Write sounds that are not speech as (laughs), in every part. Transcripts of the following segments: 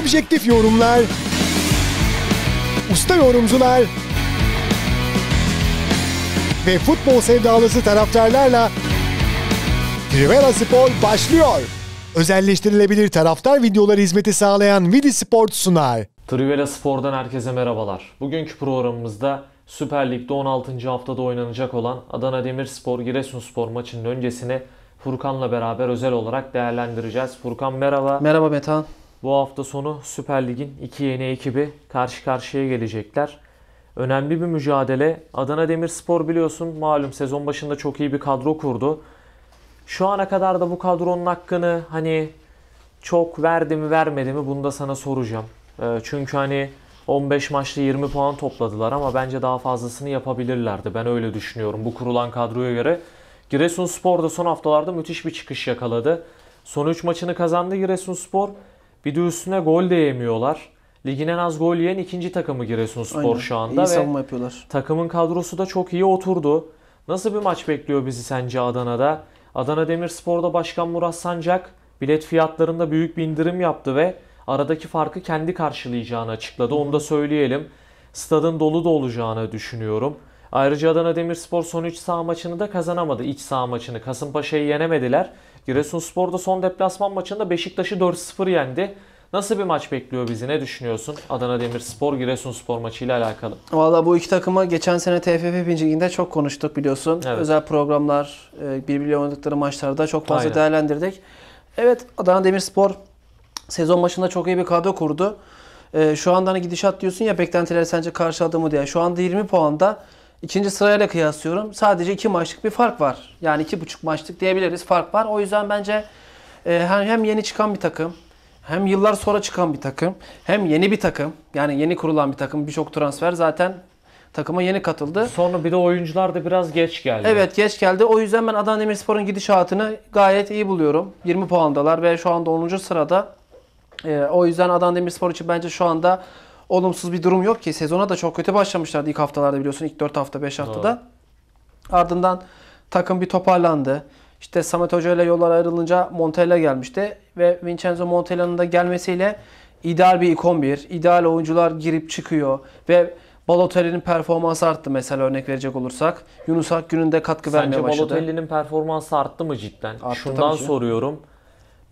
objektif yorumlar, usta yorumcular ve futbol sevdalısı taraftarlarla Trivela Spor başlıyor. Özelleştirilebilir taraftar videoları hizmeti sağlayan Vidi Sport sunar. Trivela Spor'dan herkese merhabalar. Bugünkü programımızda Süper Lig'de 16. haftada oynanacak olan Adana Demirspor Giresunspor maçının öncesini Furkan'la beraber özel olarak değerlendireceğiz. Furkan merhaba. Merhaba Metan. Bu hafta sonu Süper Lig'in iki yeni ekibi karşı karşıya gelecekler. Önemli bir mücadele. Adana Demirspor biliyorsun malum sezon başında çok iyi bir kadro kurdu. Şu ana kadar da bu kadronun hakkını hani çok verdi mi vermedi mi bunu da sana soracağım. Ee, çünkü hani 15 maçta 20 puan topladılar ama bence daha fazlasını yapabilirlerdi. Ben öyle düşünüyorum bu kurulan kadroya göre. Giresunspor da son haftalarda müthiş bir çıkış yakaladı. Son 3 maçını kazandı Giresunspor. Spor. Bir de üstüne gol de yemiyorlar. Ligin en az gol yiyen ikinci takımı Giresunspor şu anda. İyi savunma yapıyorlar. Takımın kadrosu da çok iyi oturdu. Nasıl bir maç bekliyor bizi sence Adana'da? Adana Demirspor'da Başkan Murat Sancak bilet fiyatlarında büyük bir indirim yaptı ve aradaki farkı kendi karşılayacağını açıkladı. Onu da söyleyelim. Stadın dolu da olacağını düşünüyorum. Ayrıca Adana Demirspor son 3 saha maçını da kazanamadı. İç saha maçını Kasımpaşa'yı yenemediler. Giresunspor da son deplasman maçında Beşiktaş'ı 4-0 yendi. Nasıl bir maç bekliyor bizi? Ne düşünüyorsun Adana Demirspor Giresunspor maçıyla alakalı? Valla bu iki takımı geçen sene TFF Birincilik'inde çok konuştuk biliyorsun. Evet. Özel programlar, e, birbiriyle oynadıkları maçlarda çok fazla Aynen. değerlendirdik. Evet Adana Demirspor sezon başında çok iyi bir kadro kurdu. E, şu anda hani gidişat diyorsun ya beklentileri sence karşıladı mı diye. Şu anda 20 puanda İkinci sırayla kıyaslıyorum. Sadece iki maçlık bir fark var. Yani iki buçuk maçlık diyebiliriz fark var. O yüzden bence e, hem yeni çıkan bir takım hem yıllar sonra çıkan bir takım hem yeni bir takım yani yeni kurulan bir takım birçok transfer zaten takıma yeni katıldı. Sonra bir de oyuncular da biraz geç geldi. Evet geç geldi. O yüzden ben Adana Demirspor'un gidişatını gayet iyi buluyorum. 20 puandalar ve şu anda 10. sırada. Ee, o yüzden Adana Demirspor için bence şu anda olumsuz bir durum yok ki. Sezona da çok kötü başlamışlardı ilk haftalarda biliyorsun. ilk 4 hafta 5 haftada. Doğru. Ardından takım bir toparlandı. İşte Samet Hoca ile yollar ayrılınca Montella gelmişti. Ve Vincenzo Montella'nın da gelmesiyle ideal bir ilk 11. ideal oyuncular girip çıkıyor. Ve Balotelli'nin performansı arttı mesela örnek verecek olursak. Yunus Akgün'ün de katkı Sence vermeye başladı. Sence Balotelli'nin performansı arttı mı cidden? Arttı Şundan soruyorum.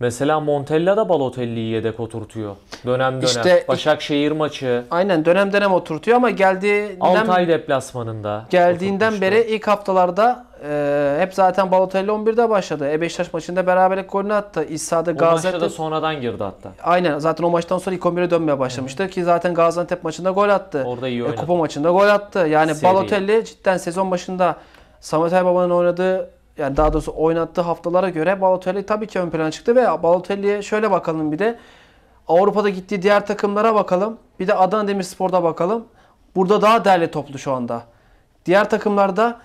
Mesela Montella da Balotelli'yi yedek oturtuyor. Dönem dönem. İşte, Başakşehir maçı. Aynen dönem dönem oturtuyor ama geldiğinden... Altay deplasmanında. Geldiğinden beri ilk haftalarda e, hep zaten Balotelli 11'de başladı. E Beşiktaş maçında beraberlik golünü attı. İsa'da Gaziantep... O maçta da sonradan girdi hatta. Aynen zaten o maçtan sonra ilk 11'e dönmeye başlamıştı. Hı. Ki zaten Gaziantep maçında gol attı. Orada iyi e, oynadı. E, kupa maçında gol attı. Yani Seri. Balotelli cidden sezon başında Samet babanın oynadığı yani daha doğrusu oynattığı haftalara göre Balotelli tabii ki ön plana çıktı ve Balotelli'ye şöyle bakalım bir de Avrupa'da gittiği diğer takımlara bakalım. Bir de Adana Demirspor'da bakalım. Burada daha değerli toplu şu anda. Diğer takımlarda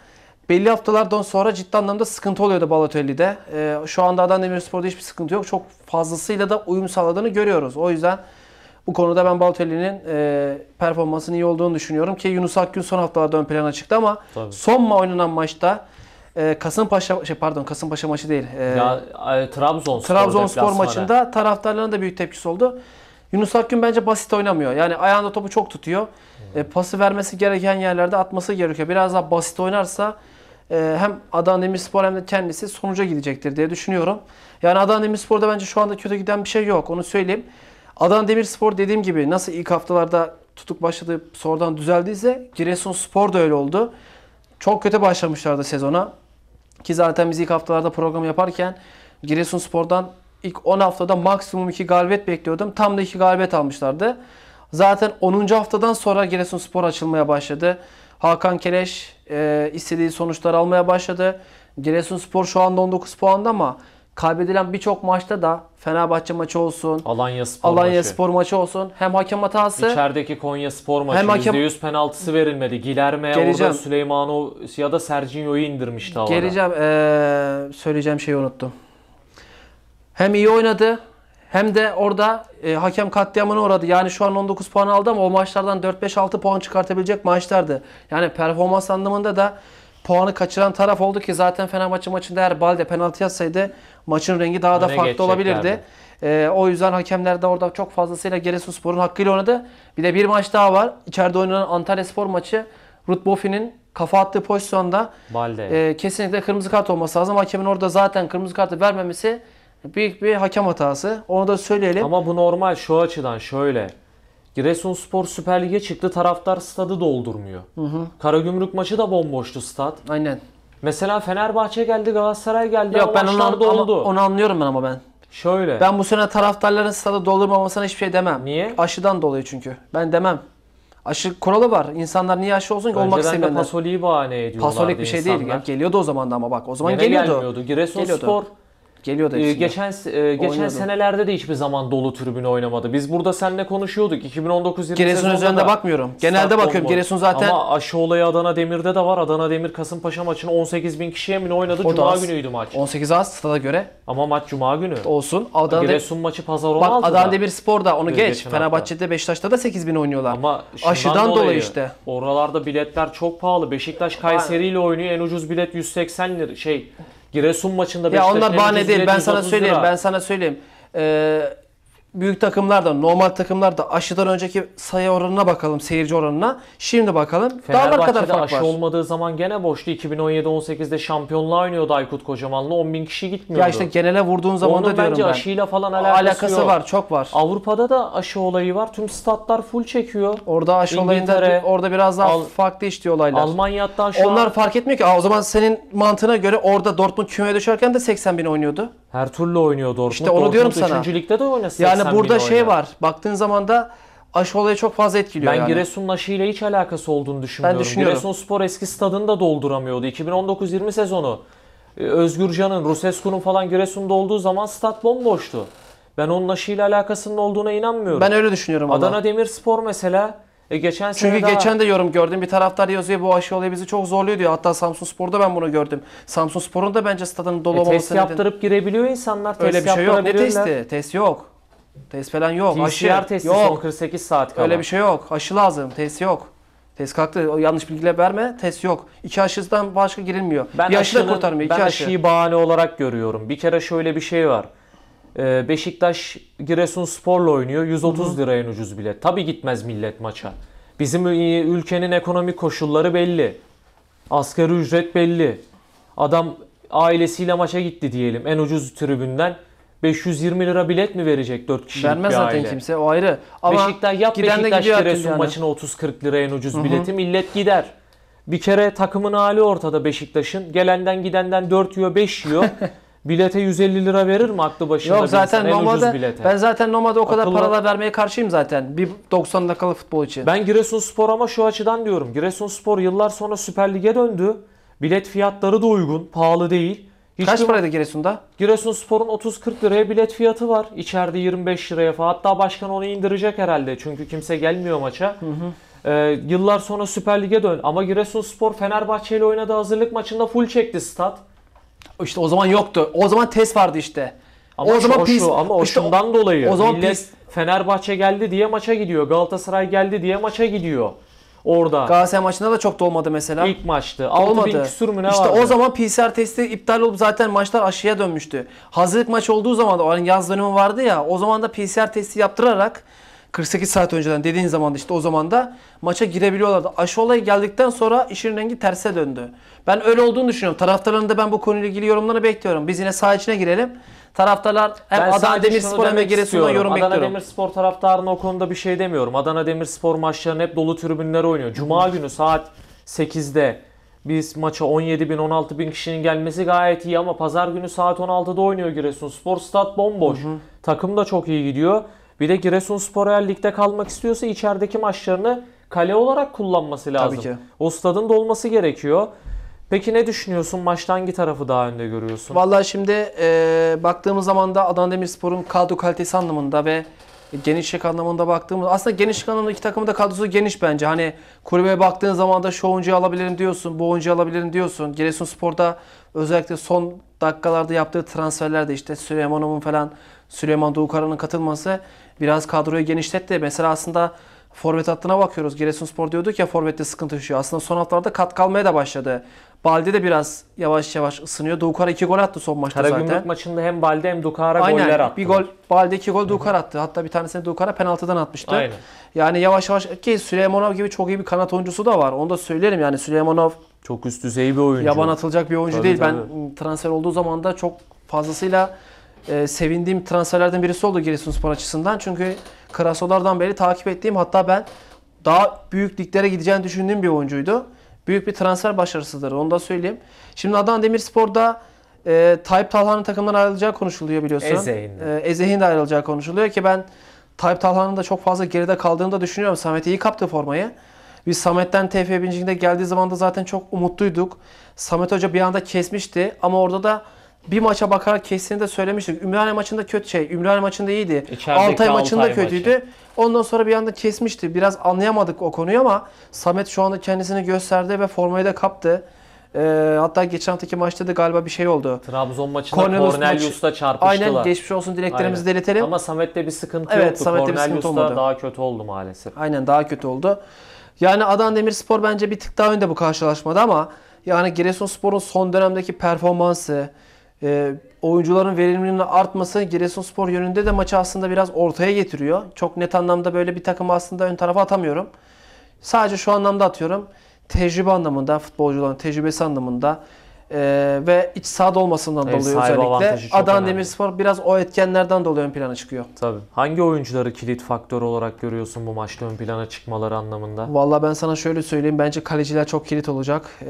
belli haftalardan sonra ciddi anlamda sıkıntı oluyordu Balotelli'de. Ee, şu anda Adana Demirspor'da hiçbir sıkıntı yok. Çok fazlasıyla da uyum sağladığını görüyoruz. O yüzden bu konuda ben Balotelli'nin e, performansının iyi olduğunu düşünüyorum ki Yunus Akgün son haftalarda ön plana çıktı ama Tabii. son ma oynanan maçta e, Kasımpaşa şey pardon Kasımpaşa maçı değil. E, ya, e, Trabzonspor maçında taraftarların da büyük tepkisi oldu. Yunus Akgün bence basit oynamıyor. Yani ayağında topu çok tutuyor. Hmm. E, pası vermesi gereken yerlerde atması gerekiyor. Biraz daha basit oynarsa e, hem Adana Demirspor hem de kendisi sonuca gidecektir diye düşünüyorum. Yani Adana Demirspor'da bence şu anda kötü giden bir şey yok. Onu söyleyeyim. Adana Demirspor dediğim gibi nasıl ilk haftalarda tutuk başladı sonradan düzeldiyse Giresunspor da öyle oldu. Çok kötü başlamışlardı sezona. Ki zaten biz ilk haftalarda program yaparken Giresunspor'dan ilk 10 haftada maksimum 2 galibiyet bekliyordum. Tam da 2 galibiyet almışlardı. Zaten 10. haftadan sonra Giresunspor açılmaya başladı. Hakan Keleş e, istediği sonuçları almaya başladı. Giresunspor şu anda 19 puanda ama kaybedilen birçok maçta da Fenerbahçe maçı olsun, Alanya Spor, Alanya maçı. Spor maçı olsun hem hakem hatası içerideki Konya Spor maçı hem hakem... %100 penaltısı verilmedi. Gilerme orada Süleymanov ya da Sergio'yu indirmişti havada. Geleceğim ee, söyleyeceğim şeyi unuttum. Hem iyi oynadı hem de orada e, hakem katliamına uğradı. Yani şu an 19 puan aldı ama o maçlardan 4-5-6 puan çıkartabilecek maçlardı. Yani performans anlamında da puanı kaçıran taraf oldu ki zaten Fenerbahçe maçında eğer Balde penaltı yatsaydı maçın rengi daha da Öne farklı olabilirdi. E, o yüzden hakemler de orada çok fazlasıyla Giresunspor'un hakkıyla oynadı. Bir de bir maç daha var. İçeride oynanan Antalya Spor maçı Ruth kafa attığı pozisyonda Balde. E, kesinlikle kırmızı kart olması lazım. Hakemin orada zaten kırmızı kartı vermemesi büyük bir hakem hatası. Onu da söyleyelim. Ama bu normal şu açıdan şöyle. Giresunspor Süper Lig'e çıktı taraftar stadı doldurmuyor. Hı hı. Karagümrük maçı da bomboştu stat. Aynen. Mesela Fenerbahçe geldi, Galatasaray geldi. Yok ben onu, doldu. onu anlıyorum ben ama ben. Şöyle. Ben bu sene taraftarların stada doldurmamasına hiçbir şey demem. Niye? Aşıdan dolayı çünkü. Ben demem. Aşı kuralı var. İnsanlar niye aşı olsun ki olmak istemiyorlar. Önceden de Pasoli'yi bahane ediyorlardı Pasolik bir şey insanlar. değil. Geliyordu o zaman da ama bak. O zaman Yine geliyordu. gelmiyordu. Giresunspor Geliyor ee, da e, geçen e, geçen Oynadım. senelerde de hiçbir zaman dolu tribün oynamadı. Biz burada seninle konuşuyorduk 2019 20 Giresun üzerinde bakmıyorum. Genelde bakıyorum. Bomba. Giresun zaten Ama aşı olayı Adana Demir'de de var. Adana Demir Kasımpaşa maçını 18 bin kişiye mi oynadı? O Cuma günüydü maç. 18 az stada göre. Ama maç Cuma günü. Olsun. Adana Giresun maçı pazar 16'da. Bak Adana Demir Spor da onu geç. Fenerbahçe'de hafta. Beşiktaş'ta da 8 bin oynuyorlar. Ama aşıdan dolayı, dolayı işte. Oralarda biletler çok pahalı. Beşiktaş Kayseri ile oynuyor. En ucuz bilet 180 lira şey Giresun maçında Beşiktaş'ın Ya onlar bahane değil. Ben sana söyleyeyim. Ben sana söyleyeyim. Ee, büyük takımlarda, normal takımlarda aşıdan önceki sayı oranına bakalım, seyirci oranına. Şimdi bakalım. Dağlar kadar fark aşı var. olmadığı zaman gene boştu. 2017-18'de şampiyonla oynuyordu Aykut Kocaman'la. 10 bin kişi gitmiyordu. Ya işte genele vurduğun zaman Onun da diyorum bence ben. aşıyla falan alakası, alakası yok. var, çok var. Avrupa'da da aşı olayı var. Tüm statlar full çekiyor. Orada aşı olayında orada biraz daha Al farklı işte olaylar. Almanya'da şu Onlar an... fark etmiyor ki. Aa, o zaman senin mantığına göre orada Dortmund kümeye düşerken de 80 bin oynuyordu. Her türlü oynuyor Dortmund. İşte onu Dortmund diyorum sana. Üçüncülükte de oynasın. Yani Mesela burada şey oynar. var. Baktığın zaman da aşı olayı çok fazla etkiliyor. Ben yani. Giresun'un aşıyla hiç alakası olduğunu düşünmüyorum. Ben düşünüyorum. Giresun Spor eski stadını da dolduramıyordu. 2019-20 sezonu ee, Özgürcan'ın, Rusescu'nun falan Giresun'da olduğu zaman stat bomboştu. Ben onun aşıyla alakasının olduğuna inanmıyorum. Ben öyle düşünüyorum. Adana ama. Demirspor mesela e geçen sene Çünkü daha... geçen de yorum gördüm. Bir taraftar yazıyor bu aşı olayı bizi çok zorluyor diyor. Hatta Samsun Spor'da ben bunu gördüm. Samsun Spor'un da bence stadının dolu e, olması Test yaptırıp girebiliyor insanlar. Öyle bir şey yok. Ne testi? Test yok. Test falan yok. PCR Aşı testi yok. son 48 saat kala. Öyle bir şey yok. Aşı lazım. Test yok. Test kalktı. O yanlış bilgiler verme. Test yok. İki aşıdan başka girilmiyor. Ben bir aşı da kurtarmıyor. İki ben aşı. aşıyı bahane olarak görüyorum. Bir kere şöyle bir şey var. Ee, Beşiktaş Giresun Spor'la oynuyor. 130 Hı-hı. lira en ucuz bile. Tabi gitmez millet maça. Bizim ülkenin ekonomik koşulları belli. Asgari ücret belli. Adam ailesiyle maça gitti diyelim en ucuz tribünden. 520 lira bilet mi verecek 4 kişilik Vermez bir zaten kimse o ayrı. Ama Beşiktaş yap giden Beşiktaş gidiyor Giresun yani. maçına 30-40 lira en ucuz Hı hı. millet gider. Bir kere takımın hali ortada Beşiktaş'ın. Gelenden gidenden 4 yiyor 5 yiyor. (laughs) Bilete 150 lira verir mi aklı başında Yok zaten insan? normalde ben zaten normalde o kadar Akıllı- paralar vermeye karşıyım zaten. Bir 90 dakikalı futbol için. Ben Giresunspor ama şu açıdan diyorum. Giresunspor yıllar sonra Süper Lig'e döndü. Bilet fiyatları da uygun, pahalı değil. Hiç Kaç paraydı Giresun'da? sporun 30-40 liraya bilet fiyatı var. İçeride 25 liraya falan. Hatta başkan onu indirecek herhalde. Çünkü kimse gelmiyor maça. Hı hı. Ee, yıllar sonra Süper Lig'e dön. Ama spor Fenerbahçe ile oynadığı hazırlık maçında full çekti stat. İşte o zaman yoktu. O zaman test vardı işte. Ama o zaman şu, pis, ama o işte şundan o, dolayı. O zaman millet pis. Fenerbahçe geldi diye maça gidiyor. Galatasaray geldi diye maça gidiyor. Orada. Galatasaray maçında da çok dolmadı mesela. İlk maçtı. 6000 küsur mu ne İşte vardı? o zaman PCR testi iptal olup zaten maçlar aşıya dönmüştü. Hazırlık maç olduğu zaman da o hani yaz dönemi vardı ya o zaman da PCR testi yaptırarak 48 saat önceden dediğin zaman işte o zaman da maça girebiliyorlardı. Aşı olayı geldikten sonra işin rengi terse döndü. Ben öyle olduğunu düşünüyorum. Taraftarların da ben bu konuyla ilgili yorumlarını bekliyorum. Biz yine saha içine girelim. Taraftarlar hem ben Adana Demirspor hem de Giresun'a yorum Adana bekliyorum. Adana Demirspor taraftarına o konuda bir şey demiyorum. Adana Demirspor maçlarının hep dolu tribünler oynuyor. Cuma günü saat 8'de biz maça 17 bin 16 bin kişinin gelmesi gayet iyi ama pazar günü saat 16'da oynuyor Giresun Spor. Stat bomboş. Hı hı. Takım da çok iyi gidiyor. Bir de Giresun Spor eğer ligde kalmak istiyorsa içerideki maçlarını kale olarak kullanması lazım. Tabii ki. O stadın dolması gerekiyor. Peki ne düşünüyorsun? Maçta hangi tarafı daha önde görüyorsun? Vallahi şimdi e, baktığımız zaman da Adana Demirspor'un kadro kalitesi anlamında ve genişlik anlamında baktığımız aslında genişlik anlamında iki takımın da kadrosu geniş bence. Hani kulübe baktığın zaman da şu oyuncuyu alabilirim diyorsun, bu oyuncuyu alabilirim diyorsun. Giresunspor'da özellikle son dakikalarda yaptığı transferlerde işte Süleymanov'un falan Süleyman Doğukara'nın katılması biraz kadroyu genişletti. Mesela aslında Forvet hattına bakıyoruz. Giresunspor diyorduk ya forvette sıkıntı yaşıyor. Aslında son haftalarda kat kalmaya da başladı. Balde de biraz yavaş yavaş ısınıyor. Dukar iki gol attı son maçta Karagümrük zaten. Karagümrük maçında hem Balde hem Dukar'a Aynen. goller attı. Bir gol Balde iki gol Dukar attı. Hatta bir tanesini Dukar'a penaltıdan atmıştı. Aynen. Yani yavaş yavaş ki Süleymanov gibi çok iyi bir kanat oyuncusu da var. Onu da söylerim yani Süleymanov çok üst düzey bir oyuncu. Yaban atılacak bir oyuncu tabii, değil. Tabii. Ben transfer olduğu zaman da çok fazlasıyla e, sevindiğim transferlerden birisi oldu Giresunspor açısından. Çünkü Krasnodar'dan beri takip ettiğim hatta ben daha büyük liglere gideceğini düşündüğüm bir oyuncuydu. Büyük bir transfer başarısıdır onu da söyleyeyim. Şimdi Adana Demirspor'da e, Tayyip Talhan'ın takımdan ayrılacağı konuşuluyor biliyorsun. Ezehin. E, Ezehin de ayrılacağı konuşuluyor ki ben Tayyip Talhan'ın da çok fazla geride kaldığını da düşünüyorum. Samet iyi kaptı formayı. Biz Samet'ten TF Bincik'te geldiği zaman da zaten çok umutluyduk. Samet Hoca bir anda kesmişti ama orada da bir maça bakarak kestiğini de söylemiştik. Ümraniye maçında kötü şey. Ümraniye maçında iyiydi. İçerideki Altay maçında Altay kötüydü. Maçı. Ondan sonra bir anda kesmişti. Biraz anlayamadık o konuyu ama Samet şu anda kendisini gösterdi ve formayı da kaptı. Ee, hatta geçen haftaki maçta da galiba bir şey oldu. Trabzon maçında Cornelius Cornelius'la maç... çarpıştılar. Aynen geçmiş olsun dileklerimizi Aynen. delirtelim. Ama Samet'te bir sıkıntı evet, yoktu. Samet'te bir sıkıntı olmadı. daha kötü oldu maalesef. Aynen daha kötü oldu. Yani Adana Demirspor bence bir tık daha önde bu karşılaşmada ama yani Giresunspor'un son dönemdeki performansı, e, oyuncuların verimliliğinin artması Giresunspor yönünde de maçı aslında biraz ortaya getiriyor. Çok net anlamda böyle bir takımı aslında ön tarafa atamıyorum. Sadece şu anlamda atıyorum. Tecrübe anlamında, futbolcuların tecrübesi anlamında e, ve iç sahada olmasından Ev dolayı özellikle Adana Demirspor biraz o etkenlerden dolayı ön plana çıkıyor. Tabii. Hangi oyuncuları kilit faktör olarak görüyorsun bu maçta ön plana çıkmaları anlamında? Valla ben sana şöyle söyleyeyim. Bence kaleciler çok kilit olacak. E,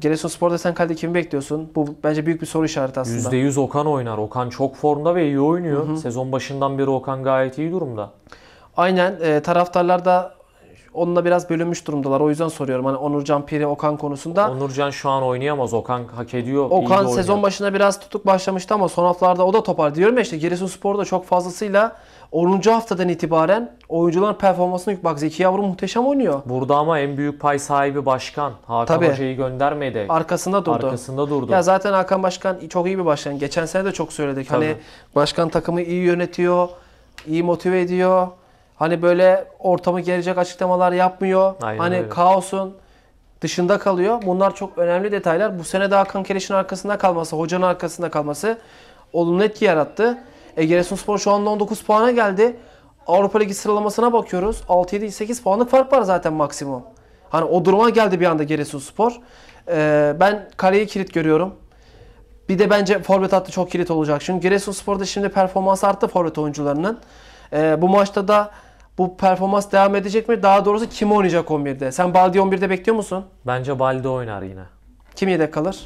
Giresunspor'da sen kalede kimi bekliyorsun? Bu bence büyük bir soru işareti aslında. %100 Okan oynar. Okan çok formda ve iyi oynuyor. Hı hı. Sezon başından beri Okan gayet iyi durumda. Aynen. E, taraftarlar da Onunla biraz bölünmüş durumdalar. O yüzden soruyorum hani Onurcan Piri Okan konusunda. Onurcan şu an oynayamaz. Okan hak ediyor. Okan sezon başına biraz tutuk başlamıştı ama son haftalarda o da topar. Diyorum ya işte Giresunspor'da çok fazlasıyla 10. haftadan itibaren oyuncuların performansına bak Zeki Yavru muhteşem oynuyor. Burada ama en büyük pay sahibi başkan. Hakan Tabii. Hoca'yı göndermedi. Arkasında durdu. Arkasında durdu. Ya zaten Hakan Başkan çok iyi bir başkan. Geçen sene de çok söyledik. Hani Tabii. Hani başkan takımı iyi yönetiyor, iyi motive ediyor. Hani böyle ortamı gelecek açıklamalar yapmıyor. Aynen hani öyle. kaosun dışında kalıyor. Bunlar çok önemli detaylar. Bu sene daha Kankereş'in arkasında kalması, hocanın arkasında kalması olumlu etki yarattı. E, Giresunspor şu anda 19 puana geldi. Avrupa Ligi sıralamasına bakıyoruz. 6-7-8 puanlık fark var zaten maksimum. Hani o duruma geldi bir anda Giresunspor. Ee, ben kaleyi kilit görüyorum. Bir de bence forvet hattı çok kilit olacak. Çünkü Giresunspor'da şimdi performans arttı forvet oyuncularının. Ee, bu maçta da bu performans devam edecek mi? Daha doğrusu kim oynayacak 11'de? Sen Baldi 11'de bekliyor musun? Bence Baldi oynar yine. Kim yedek kalır?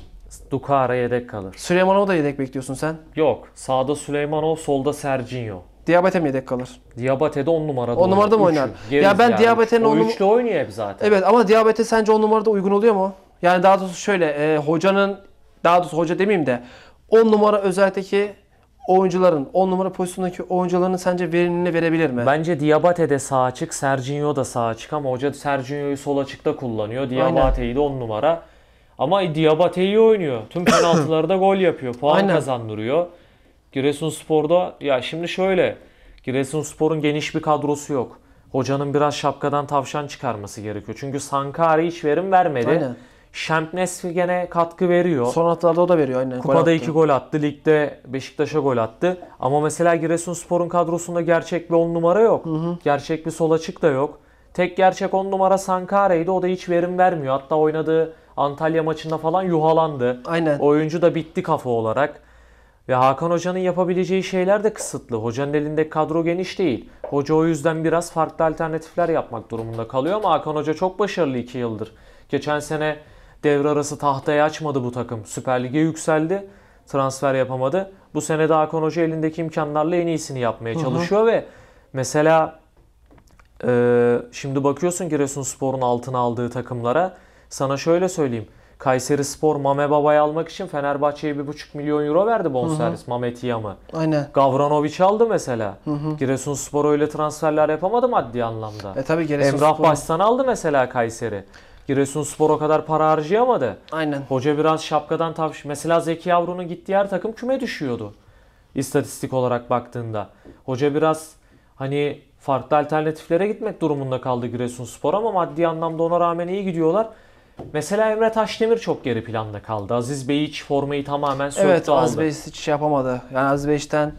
Dukara yedek kalır. Süleymanov da yedek bekliyorsun sen. Yok. Sağda Süleymanov, solda Serginho. Diabate mi yedek kalır? Diabate de 10 numarada 10 numarada mı oynar? Geriz ya ben yani. Diabate'nin 10 numara... oynuyor hep zaten. Evet ama Diabate sence 10 numarada uygun oluyor mu? Yani daha doğrusu şöyle e, hocanın daha doğrusu hoca demeyeyim de 10 numara özellikle oyuncuların 10 numara pozisyondaki oyuncuların sence verimliliğini verebilir mi? Bence Diabate de sağ açık, Sergio da sağ açık ama hoca Sergio'yu sol açıkta kullanıyor. Diabate'yi de 10 numara. Ama Diabate iyi oynuyor. Tüm penaltılarda (coughs) gol yapıyor. Puan Aynen. kazandırıyor. Giresunspor'da ya şimdi şöyle Giresunspor'un geniş bir kadrosu yok. Hocanın biraz şapkadan tavşan çıkarması gerekiyor. Çünkü Sankari hiç verim vermedi. Aynen. Şemp gene katkı veriyor. Son haftalarda o da veriyor aynen. Kupada 2 gol, attı. Ligde Beşiktaş'a gol attı. Ama mesela Giresunspor'un kadrosunda gerçek bir 10 numara yok. Hı hı. Gerçek bir sol açık da yok. Tek gerçek 10 numara Sankare'ydi. O da hiç verim vermiyor. Hatta oynadığı Antalya maçında falan yuhalandı. Aynen. Oyuncu da bitti kafa olarak. Ve Hakan Hoca'nın yapabileceği şeyler de kısıtlı. Hocanın elinde kadro geniş değil. Hoca o yüzden biraz farklı alternatifler yapmak durumunda kalıyor ama Hakan Hoca çok başarılı 2 yıldır. Geçen sene Devre arası tahtayı açmadı bu takım. Süper Lig'e yükseldi. Transfer yapamadı. Bu sene de Hakan Hoca elindeki imkanlarla en iyisini yapmaya Hı-hı. çalışıyor ve mesela e, şimdi bakıyorsun Giresunspor'un altına aldığı takımlara. Sana şöyle söyleyeyim. Kayseri Spor Mame Baba'yı almak için Fenerbahçe'ye 1,5 milyon euro verdi bonservis hı hı. Mame Tiam'ı. Aynen. Gavranovic aldı mesela. Hı hı. Giresunspor öyle transferler yapamadı maddi anlamda. E tabi Giresunspor. Emrah Başsan aldı mesela Kayseri. Giresunspor o kadar para harcayamadı. Aynen. Hoca biraz şapkadan tavş. Mesela Zeki Yavru'nun gittiği yer takım küme düşüyordu. İstatistik olarak baktığında. Hoca biraz hani farklı alternatiflere gitmek durumunda kaldı Giresunspor ama maddi anlamda ona rağmen iyi gidiyorlar. Mesela Emre Taşdemir çok geri planda kaldı. Aziz Bey hiç formayı tamamen söktü evet, aldı. Evet Aziz Bey hiç şey yapamadı. Yani Aziz Beyiç'ten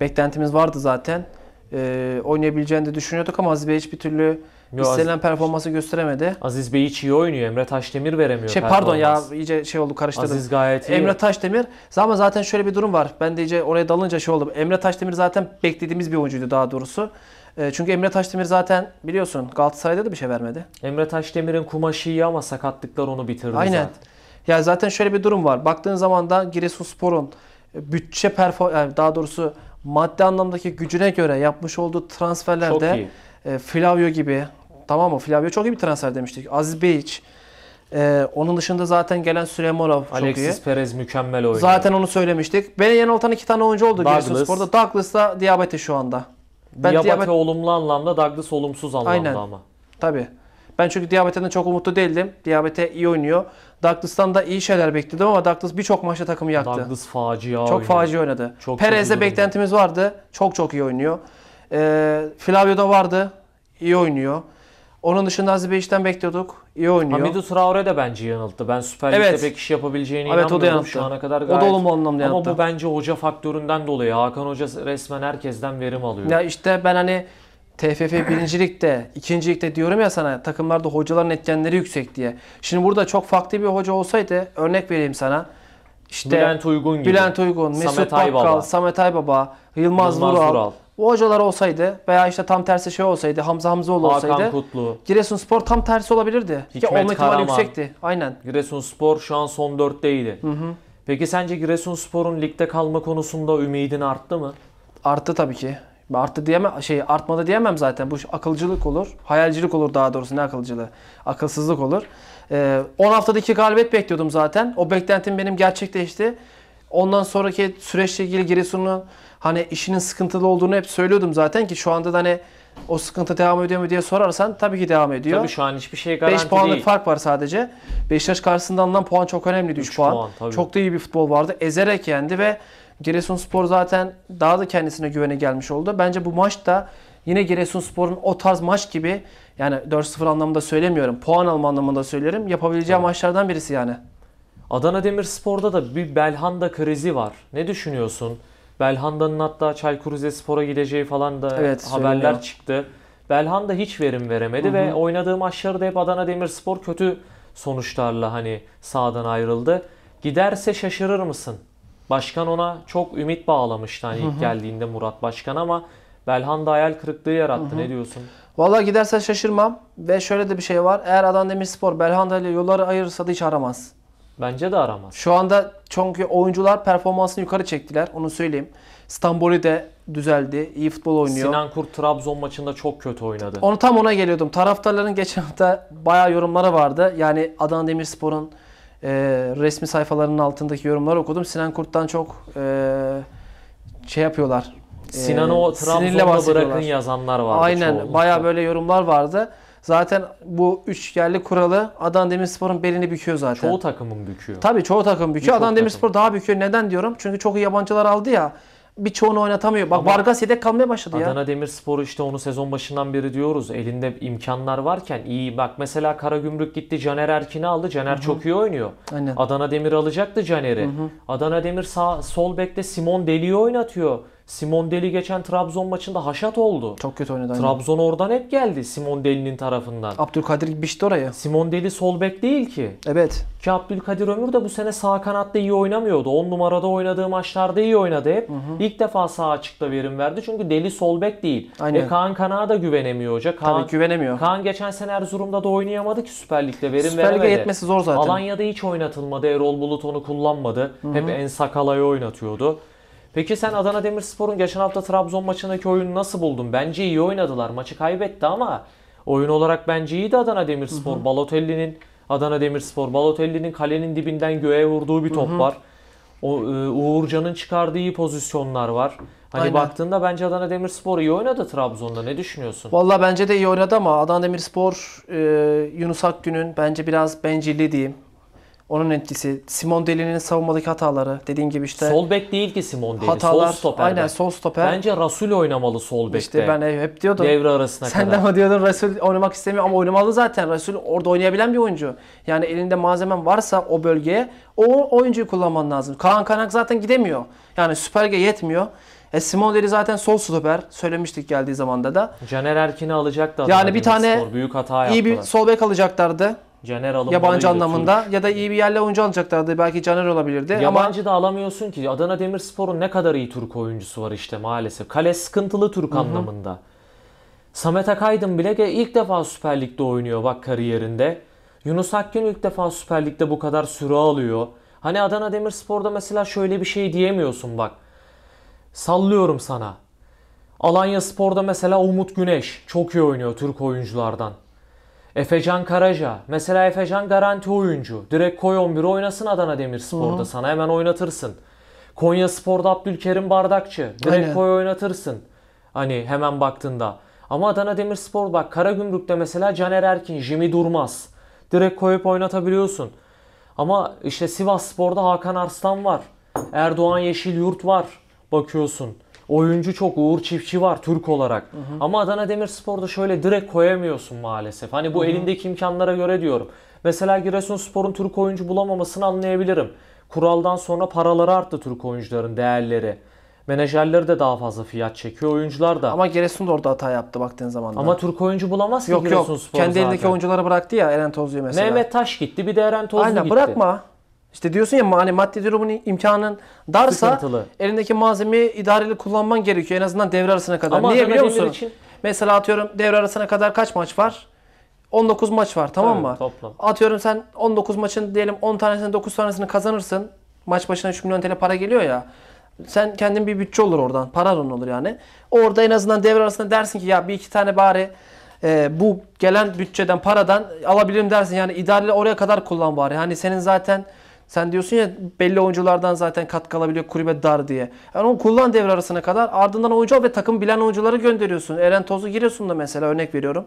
beklentimiz vardı zaten. Ee, oynayabileceğini de düşünüyorduk ama Aziz Beyiç bir türlü Yo, İstenilen Aziz... performansı gösteremedi. Aziz Bey hiç iyi oynuyor. Emre Taşdemir veremiyor. Şey pardon ya iyice şey oldu karıştırdım. Aziz gayet iyi. Emre Taşdemir ama zaten şöyle bir durum var. Ben de iyice oraya dalınca şey oldu. Emre Taşdemir zaten beklediğimiz bir oyuncuydu daha doğrusu. Ee, çünkü Emre Taşdemir zaten biliyorsun Galatasaray'da da bir şey vermedi. Emre Taşdemir'in kumaşı iyi ama sakatlıklar onu bitirdi Aynen. zaten. Ya zaten şöyle bir durum var. Baktığın zaman da Giresunspor'un e, bütçe perform yani e, daha doğrusu maddi anlamdaki gücüne göre yapmış olduğu transferlerde e, Flavio gibi, Tamam mı? Flavio çok iyi bir transfer demiştik. Aziz Beyiç. Ee, onun dışında zaten gelen Süleymolov çok Alexis iyi. Alexis Perez mükemmel oynuyor. Zaten onu söylemiştik. Beni yanıltan iki tane oyuncu oldu Giresun Spor'da. Douglas da diabete şu anda. Ben Diabate, Diabate olumlu anlamda, Douglas olumsuz anlamda Aynen. ama. Tabii. Ben çünkü Diabate'den çok umutlu değildim. Diabete iyi oynuyor. Douglas'tan da iyi şeyler bekledim ama Douglas birçok maçta takımı yaktı. Douglas facia Çok facia oynadı. Çok Perez'de beklentimiz vardı. Çok çok iyi oynuyor. Ee, da vardı. İyi oynuyor. Onun dışında Aziz Beyiş'ten bekliyorduk. İyi oynuyor. Hamidou Traore de bence yanılttı. Ben Süper Lig'de evet. pek iş yapabileceğine evet, inanmıyorum o da şu ana kadar. Gayet. O da olumlu anlamda yanılttı. Ama bu bence hoca faktöründen dolayı. Hakan Hoca resmen herkesten verim alıyor. Ya işte ben hani TFF birincilikte, ikincilikte diyorum ya sana takımlarda hocaların etkenleri yüksek diye. Şimdi burada çok farklı bir hoca olsaydı örnek vereyim sana. İşte Bülent Uygun gibi. Bülent Uygun, Mesut Samet Bakkal, Aybaba. Samet Aybaba, Yılmaz, Yılmaz Vural. Vural. Bu hocalar olsaydı veya işte tam tersi şey olsaydı Hamza Hamzoğlu Hakan olsaydı Kutlu. Giresunspor tam tersi olabilirdi. Hikmet Ki olma ihtimali Karaman. yüksekti. Aynen. Giresunspor şu an son 4'teydi. Hı hı. Peki sence Giresunspor'un ligde kalma konusunda ümidin arttı mı? Arttı tabii ki. Arttı diyemem, şey artmadı diyemem zaten. Bu akılcılık olur. Hayalcilik olur daha doğrusu ne akılcılığı? Akılsızlık olur. Ee, 10 haftadaki galibiyet bekliyordum zaten. O beklentim benim gerçekleşti. Ondan sonraki süreçle ilgili Giresun'un Hani işinin sıkıntılı olduğunu hep söylüyordum zaten ki şu anda da hani o sıkıntı devam ediyor mu diye sorarsan tabii ki devam ediyor. Tabii şu an hiçbir şey garanti 5 puanlık değil. fark var sadece. Beşiktaş karşısında alınan puan çok önemli 3 puan. puan tabii. çok da iyi bir futbol vardı. Ezerek yendi ve Giresunspor zaten daha da kendisine güvene gelmiş oldu. Bence bu maç da yine Giresunspor'un o tarz maç gibi yani 4-0 anlamında söylemiyorum. Puan alma anlamında söylerim Yapabileceği evet. maçlardan birisi yani. Adana Demirspor'da da bir Belhanda krizi var. Ne düşünüyorsun? Belhanda'nın hatta Çaykur Rizespor'a gideceği falan da evet, haberler söylüyor. çıktı. Belhanda hiç verim veremedi Hı-hı. ve oynadığı maçlarda hep Adana Demirspor kötü sonuçlarla hani sahadan ayrıldı. Giderse şaşırır mısın? Başkan ona çok ümit bağlamıştı hani Hı-hı. ilk geldiğinde Murat Başkan ama Belhanda hayal kırıklığı yarattı. Hı-hı. Ne diyorsun? Valla giderse şaşırmam ve şöyle de bir şey var. Eğer Adana Demirspor Belhanda ile yolları ayırırsa da hiç aramaz. Bence de aramaz. Şu anda çünkü oyuncular performansını yukarı çektiler. Onu söyleyeyim. Stamboli de düzeldi. İyi futbol oynuyor. Sinan Kurt Trabzon maçında çok kötü oynadı. Onu tam ona geliyordum. Taraftarların geçen hafta bayağı yorumları vardı. Yani Adana Demirspor'un e, resmi sayfalarının altındaki yorumları okudum. Sinan Kurt'tan çok e, şey yapıyorlar. E, Sinan'ı o Trabzon'da bırakın yazanlar vardı. Aynen. Çoğunlukla. Bayağı böyle yorumlar vardı. Zaten bu üç yerli kuralı Adana Demirspor'un belini büküyor zaten. Çoğu takımın büküyor. Tabii çoğu takım büküyor. Bir Adana Demirspor daha büküyor. Neden diyorum? Çünkü çok iyi yabancılar aldı ya. Birçoğunu oynatamıyor. Bak Ama Vargas yedek kalmaya başladı Adana ya. Adana Demirspor işte onu sezon başından beri diyoruz. Elinde imkanlar varken iyi. Bak mesela Karagümrük gitti Caner Erkin'i aldı. Caner Hı-hı. çok iyi oynuyor. Aynen. Adana Demir alacaktı Caner'i. Adana Demir sağ sol bekte Simon Deli'yi oynatıyor. Simon deli geçen Trabzon maçında haşat oldu. Çok kötü oynadı. Trabzon oradan hep geldi Simon delinin tarafından. Abdülkadir gitmişti oraya. deli sol bek değil ki. Evet. Ki Abdülkadir Ömür de bu sene sağ kanatta iyi oynamıyordu. 10 numarada oynadığı maçlarda iyi oynadı hep. Hı hı. İlk defa sağ açıkta verim verdi. Çünkü Deli sol bek değil. Aynen. E Kaan Kanağa da güvenemiyor hoca. Kaan, Tabii güvenemiyor. Kaan geçen sene Erzurum'da da oynayamadı ki Süper Lig'de verim Süper veremedi. Süper Lig'e yetmesi zor zaten. Alanya'da hiç oynatılmadı. Erol Bulut onu kullanmadı. Hı hı. Hep En Sakalay'ı oynatıyordu. Peki sen Adana Demirspor'un geçen hafta Trabzon maçındaki oyunu nasıl buldun? Bence iyi oynadılar. Maçı kaybetti ama oyun olarak bence iyiydi Adana Demirspor. Balotelli'nin Adana Demirspor Balotelli'nin kalenin dibinden göğe vurduğu bir top hı hı. var. O e, Uğurcan'ın çıkardığı iyi pozisyonlar var. Hani Aynen. baktığında bence Adana Demirspor iyi oynadı Trabzon'da. Ne düşünüyorsun? Valla bence de iyi oynadı ama Adana Demirspor e, Yunus Akgün'ün bence biraz bencilli diyeyim. Onun etkisi. Simon Deli'nin savunmadaki hataları. Dediğim gibi işte. Sol bek değil ki Simon Deli. Hatalar, sol stoper. Aynen sol stoper. Bence Rasul oynamalı sol bekte. İşte ben hep diyordum. Devre arasına sen kadar. Sen de ama diyordun Rasul oynamak istemiyor ama oynamalı zaten. Rasul orada oynayabilen bir oyuncu. Yani elinde malzemen varsa o bölgeye o oyuncuyu kullanman lazım. Kaan Kanak zaten gidemiyor. Yani süperge yetmiyor. E Simon Deli zaten sol stoper. Söylemiştik geldiği zamanda da. Caner Erkin'i alacaktı. Yani bir tane spor. büyük hata yaptılar. iyi bir sol bek alacaklardı. Caner alımları Yabancı götürür. anlamında ya da iyi bir yerle oyuncu alacaklardı. Belki Caner olabilirdi. Yabancı ama... da alamıyorsun ki. Adana Demirspor'un ne kadar iyi Türk oyuncusu var işte maalesef. Kale sıkıntılı Türk Hı-hı. anlamında. Samet Akaydın bile ilk defa Süper Lig'de oynuyor bak kariyerinde. Yunus Akgün ilk defa Süper Lig'de bu kadar süre alıyor. Hani Adana Demirspor'da mesela şöyle bir şey diyemiyorsun bak. Sallıyorum sana. Alanya Spor'da mesela Umut Güneş çok iyi oynuyor Türk oyunculardan. Efecan Karaca. Mesela Efecan garanti oyuncu. Direkt koy 11'i oynasın Adana Demirspor'da. Hı. Sana hemen oynatırsın. Konya Spor'da Abdülkerim Bardakçı. Direkt Aynen. koy oynatırsın. Hani hemen baktığında. Ama Adana Demirspor bak Karagümrük'te mesela Caner Erkin, Jimmy Durmaz. Direkt koyup oynatabiliyorsun. Ama işte Sivas Spor'da Hakan Arslan var. Erdoğan Yeşil Yurt var. Bakıyorsun oyuncu çok Uğur Çiftçi var Türk olarak. Hı hı. Ama Adana Demirspor'da şöyle direkt koyamıyorsun maalesef. Hani bu hı hı. elindeki imkanlara göre diyorum. Mesela Giresunspor'un Türk oyuncu bulamamasını anlayabilirim. Kuraldan sonra paraları arttı Türk oyuncuların değerleri. Menajerleri de daha fazla fiyat çekiyor. Oyuncular da. Ama Giresun da orada hata yaptı baktığın zaman. Ama Türk oyuncu bulamaz ki yok, Giresun yok. Spor Kendi zaten. elindeki oyuncuları bıraktı ya Eren Tozlu'yu mesela. Mehmet Taş gitti bir de Eren Tozlu Aynen, gitti. Aynen bırakma. İşte diyorsun ya hani maddi durumun imkanın darsa Sıkıntılı. elindeki malzemeyi idareli kullanman gerekiyor en azından devre arasına kadar. Ama Niye biliyor musun? Için... Mesela atıyorum devre arasına kadar kaç maç var? 19 maç var tamam mı? toplam. Atıyorum sen 19 maçın diyelim 10 tanesini 9 tanesini kazanırsın. Maç başına 3 milyon TL para geliyor ya. Sen kendin bir bütçe olur oradan. Para Paran olur yani. Orada en azından devre arasında dersin ki ya bir iki tane bari e, bu gelen bütçeden paradan alabilirim dersin. Yani idareli oraya kadar kullan bari. Hani senin zaten sen diyorsun ya belli oyunculardan zaten katkı alabiliyor kulübe dar diye. Yani onu kullan devre arasına kadar ardından oyuncu al ve takım bilen oyuncuları gönderiyorsun. Eren Toz'u giriyorsun da mesela örnek veriyorum.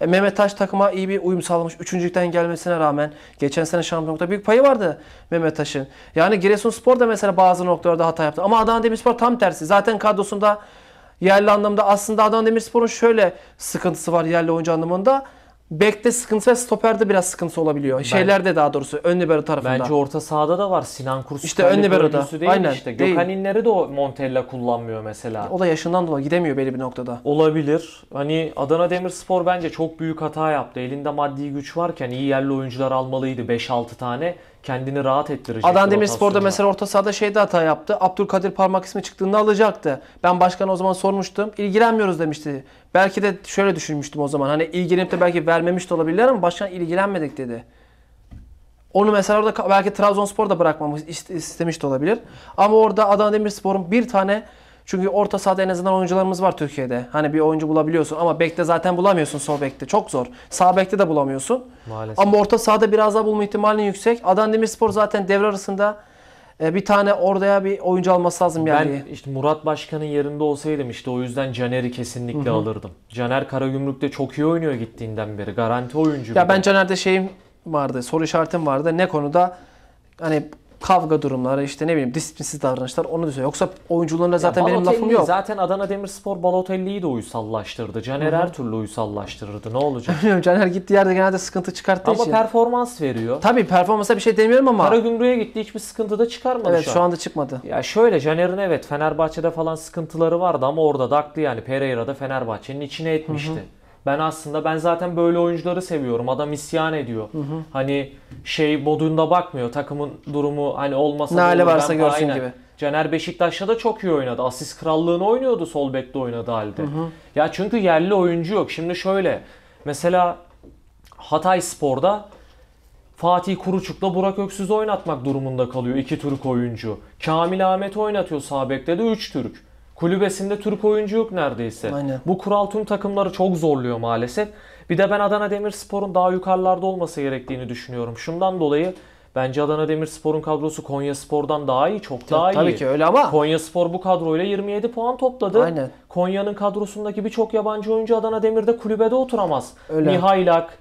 E, Mehmet Taş takıma iyi bir uyum sağlamış. Üçüncülükten gelmesine rağmen geçen sene şampiyonlukta büyük payı vardı Mehmet Taş'ın. Yani Giresunspor da mesela bazı noktalarda hata yaptı. Ama Adana Demirspor tam tersi. Zaten kadrosunda yerli anlamda aslında Adana Demirspor'un şöyle sıkıntısı var yerli oyuncu anlamında. Bekte sıkıntı ve stoperde biraz sıkıntı olabiliyor. Ben, Şeylerde daha doğrusu ön libero tarafında. Bence orta sahada da var Sinan Kursu. İşte ön libero'da. Değil Aynen. Işte. Gökhan İnler'i de o Montella kullanmıyor mesela. O da yaşından dolayı gidemiyor belli bir noktada. Olabilir. Hani Adana Demirspor bence çok büyük hata yaptı. Elinde maddi güç varken iyi yerli oyuncular almalıydı 5-6 tane kendini rahat ettirecek. Adana Demirspor'da mesela orta sahada şeyde hata yaptı. Abdülkadir parmak ismi çıktığında alacaktı. Ben başkana o zaman sormuştum. İlgilenmiyoruz demişti. Belki de şöyle düşünmüştüm o zaman. Hani ilgilenip de belki vermemiş de olabilirler ama başkan ilgilenmedik dedi. Onu mesela orada belki Trabzonspor'da bırakmamız bırakmamış istemiş de olabilir. Ama orada Adana Demirspor'un bir tane çünkü orta sahada en azından oyuncularımız var Türkiye'de. Hani bir oyuncu bulabiliyorsun ama bekte zaten bulamıyorsun sol bekte. Çok zor. Sağ bekte de bulamıyorsun. Maalesef. Ama orta sahada biraz daha bulma ihtimalin yüksek. Adana Demirspor zaten devre arasında e, bir tane oraya bir oyuncu alması lazım yani. Ben işte Murat Başkan'ın yerinde olsaydım işte o yüzden Caner'i kesinlikle Hı-hı. alırdım. Caner Karagümrük'te çok iyi oynuyor gittiğinden beri. Garanti oyuncu. Ya ben de. Caner'de şeyim vardı, soru işaretim vardı. Ne konuda hani kavga durumları işte ne bileyim disiplinsiz davranışlar onu düzüyor. Yoksa oyuncularına zaten ya benim lafım yok. Zaten Adana Demirspor Balotelli'yi de uysallaştırdı. Caner Hı-hı. her türlü uysallaştırırdı. Ne olacak? (laughs) Bilmiyorum Caner gittiği yerde genelde sıkıntı çıkarttığı ama için. Ama performans veriyor. Tabii performansa bir şey demiyorum ama. Karagümrük'e gitti hiçbir sıkıntı da çıkarmadı evet, şu şu anda çıkmadı. Ya şöyle Caner'in evet Fenerbahçe'de falan sıkıntıları vardı ama orada da haklı yani Pereira'da Fenerbahçe'nin içine etmişti. Hı-hı ben aslında ben zaten böyle oyuncuları seviyorum. Adam isyan ediyor. Hı hı. Hani şey modunda bakmıyor. Takımın durumu hani olmasa ne hale varsa ben, görsün aynen. gibi. Caner Beşiktaş'ta da çok iyi oynadı. Asist krallığını oynuyordu sol bekte oynadı halde. Hı hı. Ya çünkü yerli oyuncu yok. Şimdi şöyle mesela Hatay Spor'da Fatih Kuruçuk'la Burak Öksüz oynatmak durumunda kalıyor iki Türk oyuncu. Kamil Ahmet oynatıyor sağ bekte de 3 Türk. Kulübesinde Türk oyuncu yok neredeyse. Aynen. Bu kural tüm takımları çok zorluyor maalesef. Bir de ben Adana Demirspor'un daha yukarılarda olması gerektiğini düşünüyorum. Şundan dolayı Bence Adana Demirspor'un kadrosu Konya Spor'dan daha iyi, çok daha iyi. Tabii ki öyle ama. Konya Spor bu kadroyla 27 puan topladı. Aynen. Konya'nın kadrosundaki birçok yabancı oyuncu Adana Demir'de kulübede oturamaz. Öyle. Mihailak,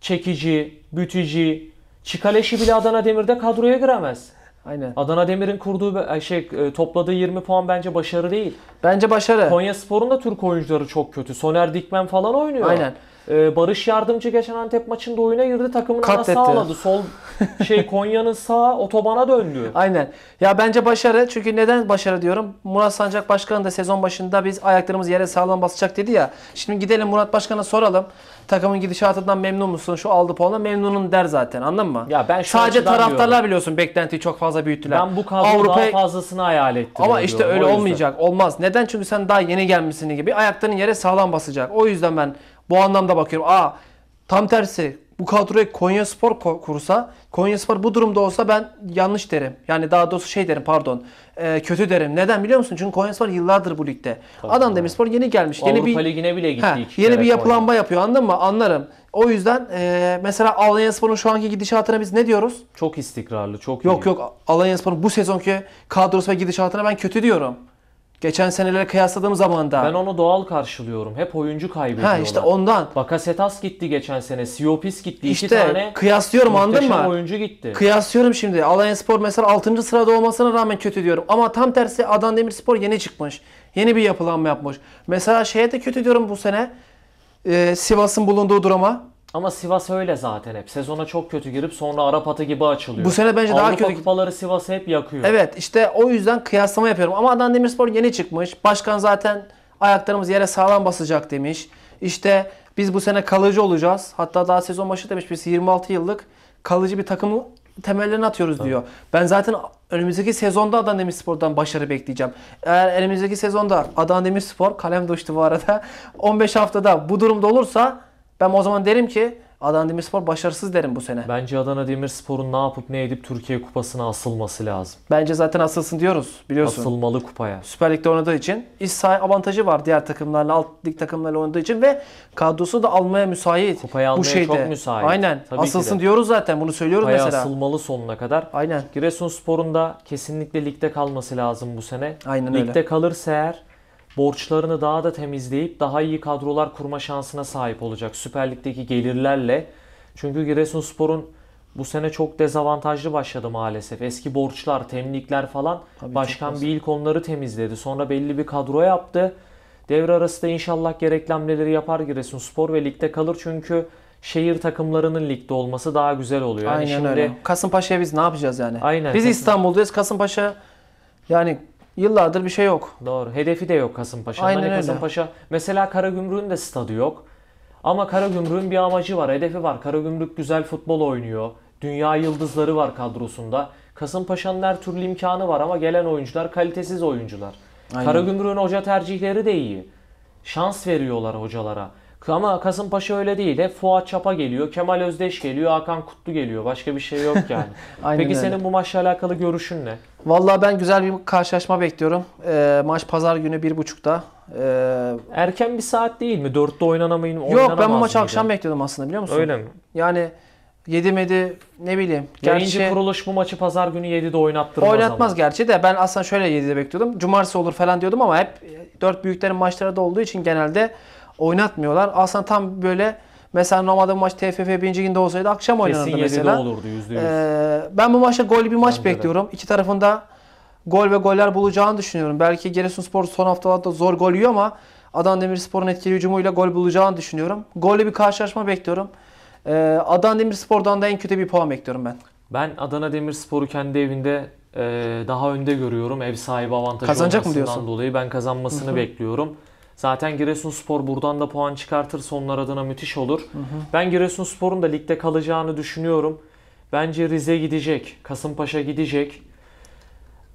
Çekici, bütici, Çikaleşi bile Adana Demir'de kadroya giremez. Aynen. Adana Demir'in kurduğu şey e, topladığı 20 puan bence başarı değil. Bence başarı. Konya Spor'un da Türk oyuncuları çok kötü. Soner Dikmen falan oynuyor. Aynen. Ee, Barış Yardımcı geçen Antep maçında oyuna girdi. Takımın ana Katletti. sağladı. Sol (laughs) şey Konya'nın sağ otobana döndü. Aynen. Ya bence başarı. Çünkü neden başarı diyorum? Murat Sancak başkan da sezon başında biz ayaklarımız yere sağlam basacak dedi ya. Şimdi gidelim Murat Başkan'a soralım. Takımın gidişatından memnun musun? Şu aldı puanla memnunum der zaten. Anladın mı? Ya ben Sadece taraftarlar diyorum. biliyorsun beklentiyi çok fazla büyüttüler. Ben bu kadro daha fazlasını hayal ettim. Ama işte öyle olmayacak. Olmaz. Neden? Çünkü sen daha yeni gelmişsin gibi. Ayakların yere sağlam basacak. O yüzden ben bu anlamda bakıyorum. Aa tam tersi bu kadroyu Konya Spor kursa, Konya Spor bu durumda olsa ben yanlış derim. Yani daha doğrusu şey derim pardon, e, kötü derim. Neden biliyor musun? Çünkü Konya Spor yıllardır bu ligde. Tabii Adam Demirspor yeni gelmiş. Avrupa yeni bir, Ligi'ne bile gitti. He, yeni bir yapılanma Konya. yapıyor anladın mı? Anlarım. O yüzden e, mesela Alanya Spor'un şu anki gidişatına biz ne diyoruz? Çok istikrarlı, çok Yok yok Alanya Spor'un bu sezonki kadrosu ve gidişatına ben kötü diyorum. Geçen senelere kıyasladığım zaman da. Ben onu doğal karşılıyorum. Hep oyuncu kaybediyorlar. Ha işte ondan. Bakasetas gitti geçen sene. Siopis gitti. İşte İki tane kıyaslıyorum anladın mı? oyuncu gitti. Kıyaslıyorum şimdi. Alanya Spor mesela 6. sırada olmasına rağmen kötü diyorum. Ama tam tersi Adana Demirspor yeni çıkmış. Yeni bir yapılanma yapmış. Mesela şeye de kötü diyorum bu sene. Ee, Sivas'ın bulunduğu duruma. Ama Sivas öyle zaten hep. Sezona çok kötü girip sonra Arap atı gibi açılıyor. Bu sene bence daha Avrupa kötü. kupaları Sivas hep yakıyor. Evet işte o yüzden kıyaslama yapıyorum. Ama Adana Demirspor yeni çıkmış. Başkan zaten ayaklarımız yere sağlam basacak demiş. İşte biz bu sene kalıcı olacağız. Hatta daha sezon başı demiş biz 26 yıllık kalıcı bir takımı temellerini atıyoruz Tabii. diyor. Ben zaten önümüzdeki sezonda Adana Demirspor'dan başarı bekleyeceğim. Eğer önümüzdeki sezonda Adana Demirspor kalem düştü bu arada. 15 (laughs) haftada bu durumda olursa ben o zaman derim ki Adana Demirspor başarısız derim bu sene. Bence Adana Demirspor'un ne yapıp ne edip Türkiye Kupası'na asılması lazım. Bence zaten asılsın diyoruz biliyorsun. Asılmalı kupaya. Süper Lig'de oynadığı için iş sahaya avantajı var diğer takımlarla, alt lig takımlarla oynadığı için ve kadrosu da almaya müsait. Kupayı almaya bu şeyde. çok müsait. Aynen. Tabii asılsın diyoruz zaten bunu söylüyoruz kupaya mesela. asılmalı sonuna kadar. Aynen. Giresunspor'un da kesinlikle ligde kalması lazım bu sene. Aynen ligde öyle. Ligde kalırsa eğer borçlarını daha da temizleyip daha iyi kadrolar kurma şansına sahip olacak Süper Lig'deki gelirlerle. Çünkü Giresunspor'un bu sene çok dezavantajlı başladı maalesef. Eski borçlar, temlikler falan Tabii başkan bir ilk onları temizledi. Sonra belli bir kadro yaptı. Devre arası da inşallah gerekli yapar Giresunspor ve ligde kalır çünkü şehir takımlarının ligde olması daha güzel oluyor. Aynen yani şimdi... öyle. Kasımpaşa'ya biz ne yapacağız yani? Aynen. Biz Kasım... İstanbul'dayız. Kasımpaşa yani Yıllardır bir şey yok. Doğru. Hedefi de yok Kasımpaşa'nın. Hani Aynen hani öyle. Kasımpaşa mesela Karagümrük'ün de stadı yok. Ama Karagümrük'ün bir amacı var, hedefi var. Karagümrük güzel futbol oynuyor. Dünya yıldızları var kadrosunda. Kasımpaşa'nın her türlü imkanı var ama gelen oyuncular kalitesiz oyuncular. Aynen. Karagümrük'ün hoca tercihleri de iyi. Şans veriyorlar hocalara. Ama Kasımpaşa öyle değil. Hep Fuat Çapa geliyor, Kemal Özdeş geliyor, Hakan Kutlu geliyor. Başka bir şey yok (laughs) yani. Peki öyle. senin bu maçla alakalı görüşün ne? vallahi ben güzel bir karşılaşma bekliyorum. E, maç pazar günü bir buçukta. E, Erken bir saat değil mi? Dörtte oynanamayın. Yok ben bu maçı mıydı? akşam bekliyordum aslında biliyor musun? Öyle mi? Yani yedimedi ne bileyim. Gerçi, Yayıncı kuruluş bu maçı pazar günü 7'de oynattırmaz Oynatmaz ama. gerçi de ben aslında şöyle 7'de bekliyordum. Cumartesi olur falan diyordum ama hep dört büyüklerin maçları da olduğu için genelde oynatmıyorlar. Aslında tam böyle mesela normalde bu maç TFF 1. günde olsaydı akşam oynanırdı Kesin mesela. Kesin olurdu %100. Ee, ben bu maçta gol bir maç Bence bekliyorum. De. İki tarafında gol ve goller bulacağını düşünüyorum. Belki Giresunspor son haftalarda zor gol yiyor ama Adana Demirspor'un etkili hücumuyla gol bulacağını düşünüyorum. Golle bir karşılaşma bekliyorum. Ee, Adana Demirspor'dan da en kötü bir puan bekliyorum ben. Ben Adana Demirspor'u kendi evinde e, daha önde görüyorum. Ev sahibi avantajı Kazanacak olmasından mı diyorsun? dolayı ben kazanmasını bekliyorum. Zaten Giresunspor buradan da puan çıkartırsa onlar adına müthiş olur. Hı hı. Ben Giresunspor'un da ligde kalacağını düşünüyorum. Bence Rize gidecek, Kasımpaşa gidecek.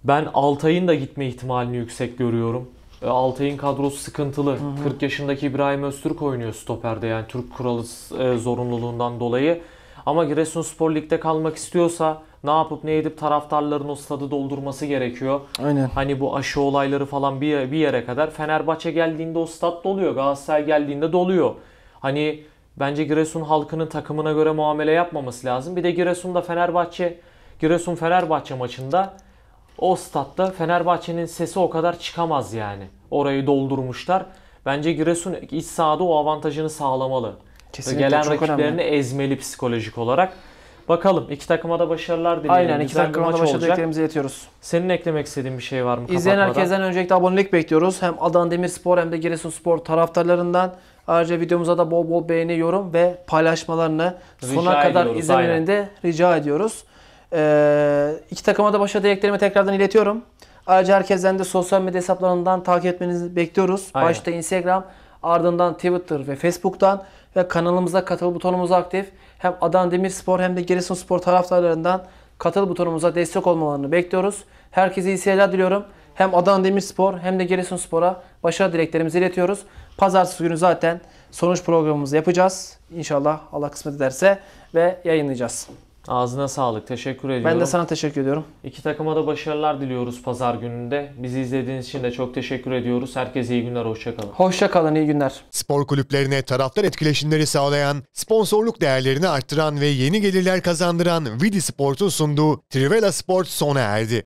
Ben Altay'ın da gitme ihtimalini yüksek görüyorum. E, Altay'ın kadrosu sıkıntılı. Hı hı. 40 yaşındaki İbrahim Öztürk oynuyor stoperde yani Türk kuralı e, zorunluluğundan dolayı. Ama Giresunspor ligde kalmak istiyorsa ne yapıp ne edip taraftarların o stadı doldurması gerekiyor. Aynen. Hani bu aşı olayları falan bir, bir yere kadar. Fenerbahçe geldiğinde o stat doluyor. Galatasaray geldiğinde doluyor. Hani bence Giresun halkının takımına göre muamele yapmaması lazım. Bir de Giresun'da Fenerbahçe Giresun Fenerbahçe maçında o statta Fenerbahçe'nin sesi o kadar çıkamaz yani. Orayı doldurmuşlar. Bence Giresun iç sahada o avantajını sağlamalı. Kesinlikle Gelen rakiplerini önemli. ezmeli psikolojik olarak. Bakalım iki takıma da başarılar dileyelim. Aynen iki Güzel takıma da başarılarımızı iletiyoruz. Senin eklemek istediğin bir şey var mı? İzleyen herkesten öncelikle abonelik bekliyoruz. Hem Adana Demirspor hem de Giresunspor taraftarlarından. Ayrıca videomuza da bol bol beğeni, yorum ve paylaşmalarını rica sona kadar izlemelerini de rica ediyoruz. Ee, iki takıma da başarı dileklerimi tekrardan iletiyorum. Ayrıca herkesten de sosyal medya hesaplarından takip etmenizi bekliyoruz. Aynen. Başta Instagram, ardından Twitter ve Facebook'tan ve kanalımıza katıl butonumuz aktif hem Adana Demirspor hem de Giresunspor taraftarlarından katıl butonumuza destek olmalarını bekliyoruz. Herkese iyi seyirler diliyorum. Hem Adana Demirspor hem de Giresunspor'a başarı dileklerimizi iletiyoruz. Pazartesi günü zaten sonuç programımızı yapacağız. İnşallah Allah kısmet ederse ve yayınlayacağız. Ağzına sağlık. Teşekkür ediyorum. Ben de sana teşekkür ediyorum. İki takıma da başarılar diliyoruz pazar gününde. Bizi izlediğiniz için de çok teşekkür ediyoruz. Herkese iyi günler. Hoşçakalın. Hoşçakalın. iyi günler. Spor kulüplerine taraftar etkileşimleri sağlayan, sponsorluk değerlerini arttıran ve yeni gelirler kazandıran Vidi Sport'un sunduğu Trivela Sport sona erdi.